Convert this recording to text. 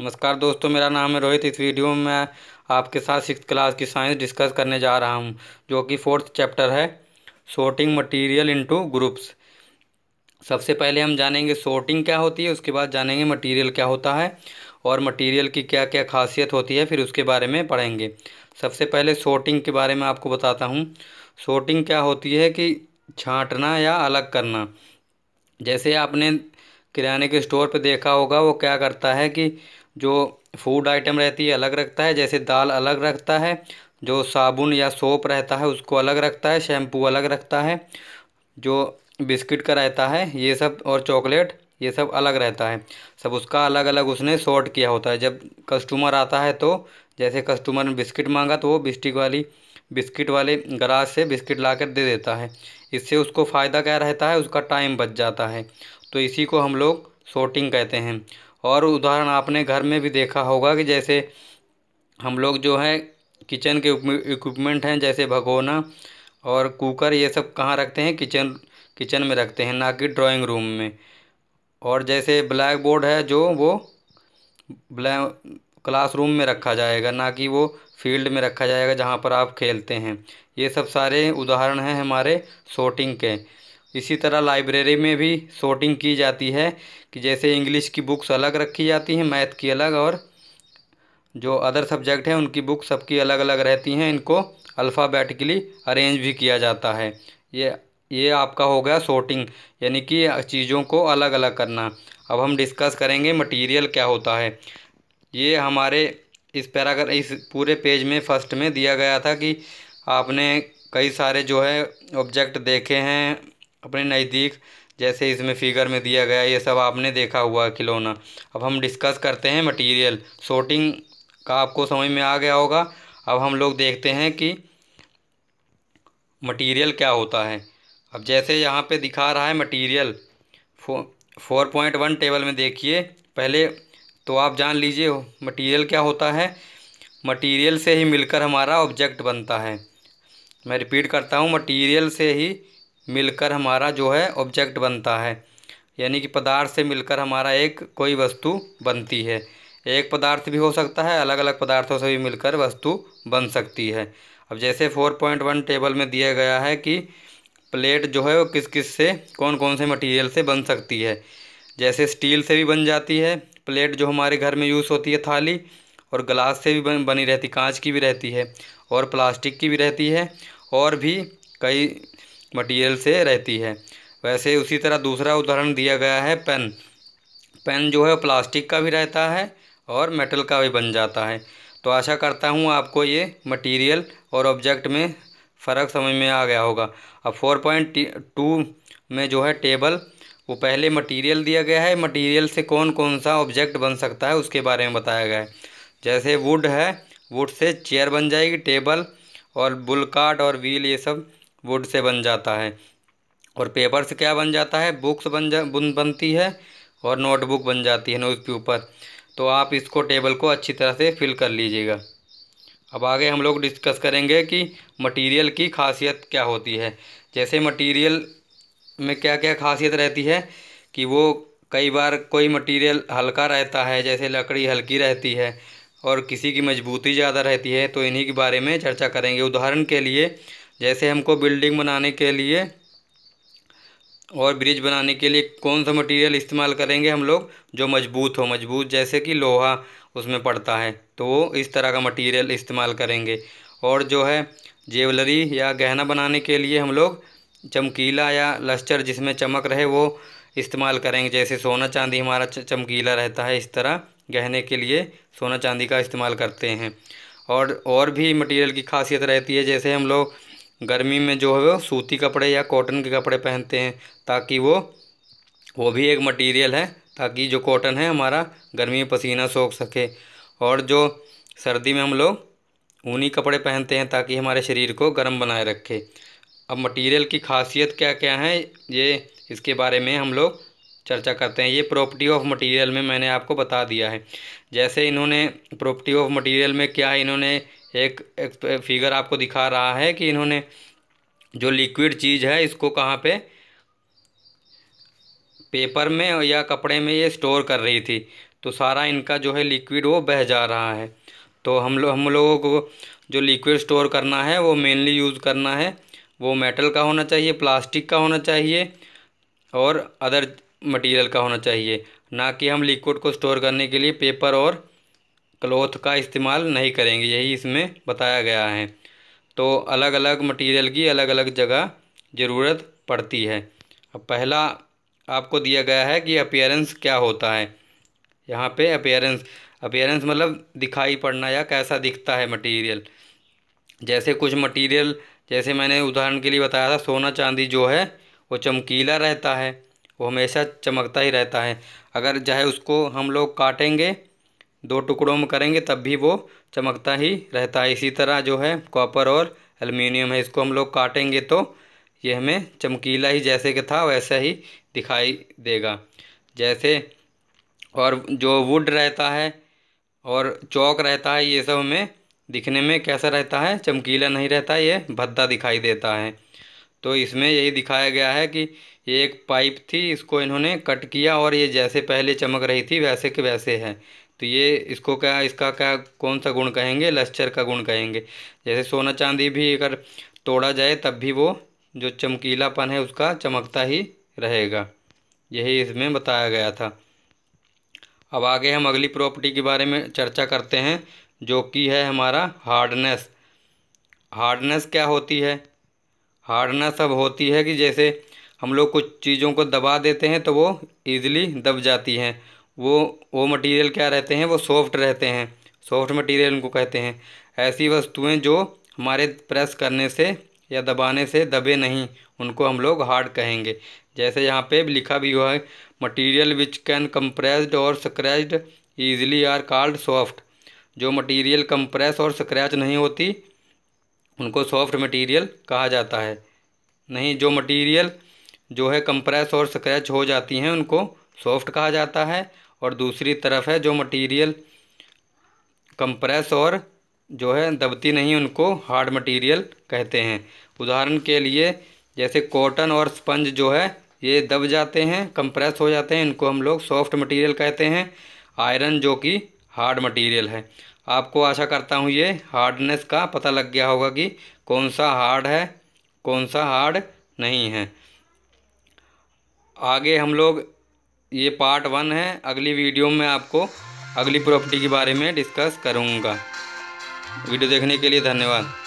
नमस्कार दोस्तों मेरा नाम है रोहित इस वीडियो में मैं आपके साथ सिक्स क्लास की साइंस डिस्कस करने जा रहा हूं जो कि फोर्थ चैप्टर है सोर्टिंग मटेरियल इनटू ग्रुप्स सबसे पहले हम जानेंगे सोर्टिंग क्या होती है उसके बाद जानेंगे मटेरियल क्या होता है और मटेरियल की क्या क्या खासियत होती है फिर उसके बारे में पढ़ेंगे सबसे पहले सोर्टिंग के बारे में आपको बताता हूँ सोर्टिंग क्या होती है कि छाँटना या अलग करना जैसे आपने किराने के स्टोर पे देखा होगा वो क्या करता है कि जो फूड आइटम रहती है अलग रखता है जैसे दाल अलग रखता है जो साबुन या सोप रहता है उसको अलग रखता है शैम्पू अलग रखता है जो बिस्किट का रहता है ये सब और चॉकलेट ये सब अलग रहता है सब उसका अलग अलग उसने सॉर्ट किया होता है जब कस्टमर आता है तो जैसे कस्टमर ने बिस्किट मांगा तो वो बिस्टिक वाली बिस्किट वाले गराज से बिस्किट ला कर दे देता है इससे उसको फ़ायदा क्या रहता है उसका टाइम बच जाता है तो इसी को हम लोग सॉर्टिंग कहते हैं और उदाहरण आपने घर में भी देखा होगा कि जैसे हम लोग जो है किचन के इक्विपमेंट हैं जैसे भगोना और कुकर ये सब कहाँ रखते हैं किचन किचन में रखते हैं ना कि ड्राइंग रूम में और जैसे ब्लैक बोर्ड है जो वो ब्लैक क्लासरूम में रखा जाएगा ना कि वो फील्ड में रखा जाएगा जहाँ पर आप खेलते हैं ये सब सारे उदाहरण हैं हमारे शॉटिंग के इसी तरह लाइब्रेरी में भी सॉर्टिंग की जाती है कि जैसे इंग्लिश की बुक्स अलग रखी जाती हैं मैथ की अलग और जो अदर सब्जेक्ट हैं उनकी बुक सबकी अलग अलग रहती हैं इनको अल्फ़ाबेटिकली अरेंज भी किया जाता है ये ये आपका हो गया सॉर्टिंग यानी कि चीज़ों को अलग अलग करना अब हम डिस्कस करेंगे मटेरियल क्या होता है ये हमारे इस पैराग्राफ इस पूरे पेज में फर्स्ट में दिया गया था कि आपने कई सारे जो है ऑब्जेक्ट देखे हैं अपने नज़दीक जैसे इसमें फिगर में दिया गया ये सब आपने देखा हुआ खिलौना अब हम डिस्कस करते हैं मटेरियल सोटिंग का आपको समझ में आ गया होगा अब हम लोग देखते हैं कि मटेरियल क्या होता है अब जैसे यहाँ पे दिखा रहा है material four point one table में देखिए पहले तो आप जान लीजिए मटेरियल क्या होता है मटेरियल से ही मिलकर हमारा ऑब्जेक्ट बनता है मैं रिपीट करता हूँ मटीरियल से ही मिलकर हमारा जो है ऑब्जेक्ट बनता है यानी कि पदार्थ से मिलकर हमारा एक कोई वस्तु बनती है एक पदार्थ भी हो सकता है अलग अलग पदार्थों से भी मिलकर वस्तु बन सकती है अब जैसे फोर पॉइंट वन टेबल में दिया गया है कि प्लेट जो है वो किस किस से कौन कौन से मटेरियल से बन सकती है जैसे स्टील से भी बन जाती है प्लेट जो हमारे घर में यूज़ होती है थाली और ग्लास से भी बन, बनी रहती कांच की भी रहती है और प्लास्टिक की भी रहती है और भी कई मटेरियल से रहती है वैसे उसी तरह दूसरा उदाहरण दिया गया है पेन पेन जो है प्लास्टिक का भी रहता है और मेटल का भी बन जाता है तो आशा करता हूँ आपको ये मटेरियल और ऑब्जेक्ट में फ़र्क समझ में आ गया होगा अब फोर पॉइंट टू में जो है टेबल वो पहले मटेरियल दिया गया है मटेरियल से कौन कौन सा ऑब्जेक्ट बन सकता है उसके बारे में बताया गया है जैसे वुड है वुड से चेयर बन जाएगी टेबल और बुल काट और व्हील ये सब वुड से बन जाता है और पेपर से क्या बन जाता है बुक्स बन जा बुन बनती है और नोटबुक बन जाती है न्यूज़पेपर तो आप इसको टेबल को अच्छी तरह से फिल कर लीजिएगा अब आगे हम लोग डिस्कस करेंगे कि मटेरियल की खासियत क्या होती है जैसे मटेरियल में क्या क्या खासियत रहती है कि वो कई बार कोई मटेरियल हल्का रहता है जैसे लकड़ी हल्की रहती है और किसी की मजबूती ज़्यादा रहती है तो इन्हीं के बारे में चर्चा करेंगे उदाहरण के लिए जैसे हमको बिल्डिंग बनाने के लिए और ब्रिज बनाने के लिए कौन सा मटेरियल इस्तेमाल करेंगे हम लोग जो मजबूत हो मजबूत जैसे कि लोहा उसमें पड़ता है तो वो इस तरह का मटेरियल इस्तेमाल करेंगे और जो है ज्वेलरी या गहना बनाने के लिए हम लोग चमकीला या लस्टर जिसमें चमक रहे वो इस्तेमाल करेंगे जैसे सोना चांदी हमारा चमकीला रहता है इस तरह गहने के लिए सोना चांदी का इस्तेमाल करते हैं और और भी मटेरियल की खासियत रहती है जैसे हम लोग गर्मी में जो है वो सूती कपड़े या कॉटन के कपड़े पहनते हैं ताकि वो वो भी एक मटेरियल है ताकि जो कॉटन है हमारा गर्मी में पसीना सोख सके और जो सर्दी में हम लोग ऊनी कपड़े पहनते हैं ताकि हमारे शरीर को गर्म बनाए रखे अब मटेरियल की खासियत क्या क्या है ये इसके बारे में हम लोग चर्चा करते हैं ये प्रॉपर्टी ऑफ मटेरियल में मैंने आपको बता दिया है जैसे इन्होंने प्रॉपर्टी ऑफ मटेरियल में क्या इन्होंने एक एक, फिगर तो आपको दिखा रहा है कि इन्होंने जो लिक्विड चीज़ है इसको कहाँ पे पेपर में या कपड़े में ये स्टोर कर रही थी तो सारा इनका जो है लिक्विड वो बह जा रहा है तो हम लोग हम लोगों को जो लिक्विड स्टोर करना है वो मेनली यूज़ करना है वो मेटल का होना चाहिए प्लास्टिक का होना चाहिए और अदर मटेरियल का होना चाहिए ना कि हम लिक्विड को स्टोर करने के लिए पेपर और क्लोथ का इस्तेमाल नहीं करेंगे यही इसमें बताया गया है तो अलग अलग मटेरियल की अलग अलग जगह ज़रूरत पड़ती है अब पहला आपको दिया गया है कि अपेयरेंस क्या होता है यहाँ पे अपेयरेंस अपेयरेंस मतलब दिखाई पड़ना या कैसा दिखता है मटेरियल जैसे कुछ मटेरियल जैसे मैंने उदाहरण के लिए बताया था सोना चांदी जो है वो चमकीला रहता है वो हमेशा चमकता ही रहता है अगर चाहे उसको हम लोग काटेंगे दो टुकड़ों में करेंगे तब भी वो चमकता ही रहता है इसी तरह जो है कॉपर और एल्युमिनियम है इसको हम लोग काटेंगे तो ये हमें चमकीला ही जैसे कि था वैसा ही दिखाई देगा जैसे और जो वुड रहता है और चौक रहता है ये सब हमें दिखने में कैसा रहता है चमकीला नहीं रहता ये भद्दा दिखाई देता है तो इसमें यही दिखाया गया है कि ये एक पाइप थी इसको इन्होंने कट किया और ये जैसे पहले चमक रही थी वैसे के वैसे है तो ये इसको क्या इसका क्या कौन सा गुण कहेंगे लश्चर का गुण कहेंगे जैसे सोना चांदी भी अगर तोड़ा जाए तब भी वो जो चमकीलापन है उसका चमकता ही रहेगा यही इसमें बताया गया था अब आगे हम अगली प्रॉपर्टी के बारे में चर्चा करते हैं जो कि है हमारा हार्डनेस हार्डनेस क्या होती है हार्डनेस अब होती है कि जैसे हम लोग कुछ चीज़ों को दबा देते हैं तो वो ईज़िली दब जाती हैं वो वो मटेरियल क्या रहते हैं वो सॉफ्ट रहते हैं सॉफ्ट मटेरियल उनको कहते हैं ऐसी वस्तुएं जो हमारे प्रेस करने से या दबाने से दबे नहीं उनको हम लोग हार्ड कहेंगे जैसे यहाँ पे लिखा भी हुआ है मटेरियल विच कैन कंप्रेस्ड और scratched easily are called soft जो मटेरियल कंप्रेस और स्क्रैच नहीं होती उनको सॉफ्ट मटीरियल कहा जाता है नहीं जो मटीरियल जो है कंप्रेस और स्क्रैच हो जाती हैं उनको सॉफ्ट कहा जाता है और दूसरी तरफ है जो मटेरियल कंप्रेस और जो है दबती नहीं उनको हार्ड मटेरियल कहते हैं उदाहरण के लिए जैसे कॉटन और स्पंज जो है ये दब जाते हैं कंप्रेस हो जाते हैं इनको हम लोग सॉफ्ट मटेरियल कहते हैं आयरन जो कि हार्ड मटेरियल है आपको आशा करता हूँ ये हार्डनेस का पता लग गया होगा कि कौन सा हार्ड है कौन सा हार्ड नहीं है आगे हम लोग ये पार्ट वन है अगली वीडियो में आपको अगली प्रॉपर्टी के बारे में डिस्कस करूँगा वीडियो देखने के लिए धन्यवाद